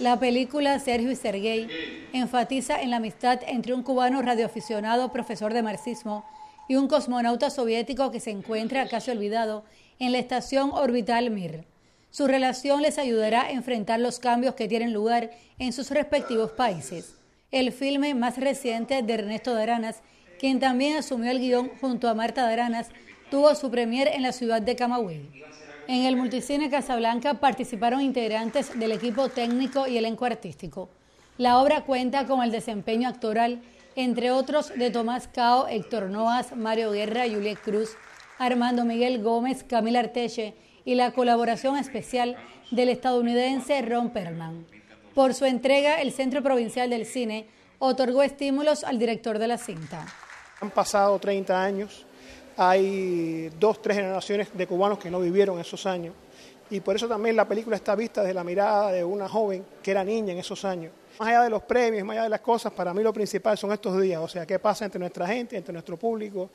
La película Sergio y Sergey enfatiza en la amistad entre un cubano radioaficionado profesor de marxismo y un cosmonauta soviético que se encuentra casi olvidado en la estación orbital Mir. Su relación les ayudará a enfrentar los cambios que tienen lugar en sus respectivos países. El filme más reciente de Ernesto Daranas, quien también asumió el guión junto a Marta Daranas, tuvo su premier en la ciudad de Camagüey. En el Multicine Casablanca participaron integrantes del equipo técnico y elenco artístico. La obra cuenta con el desempeño actoral, entre otros, de Tomás Cao, Héctor Noas, Mario Guerra, Juliet Cruz, Armando Miguel Gómez, Camila Arteche y la colaboración especial del estadounidense Ron Perlman. Por su entrega, el Centro Provincial del Cine otorgó estímulos al director de la cinta. Han pasado 30 años hay dos, tres generaciones de cubanos que no vivieron esos años. Y por eso también la película está vista desde la mirada de una joven que era niña en esos años. Más allá de los premios, más allá de las cosas, para mí lo principal son estos días, o sea, qué pasa entre nuestra gente, entre nuestro público,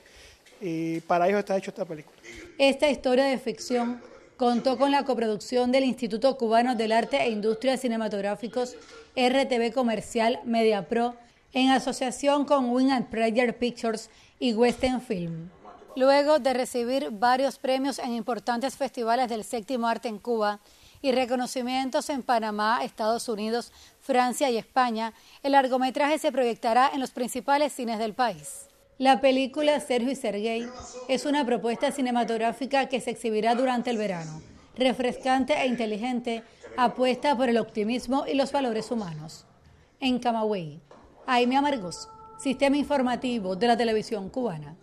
y para ellos está hecha esta película. Esta historia de ficción contó con la coproducción del Instituto Cubano del Arte e Industria Cinematográficos, RTV Comercial Media Pro, en asociación con Wing and Prayer Pictures y Western Film. Luego de recibir varios premios en importantes festivales del séptimo arte en Cuba y reconocimientos en Panamá, Estados Unidos, Francia y España, el largometraje se proyectará en los principales cines del país. La película Sergio y Sergei es una propuesta cinematográfica que se exhibirá durante el verano. Refrescante e inteligente, apuesta por el optimismo y los valores humanos. En Camagüey, Aime Amargos, Sistema Informativo de la Televisión Cubana.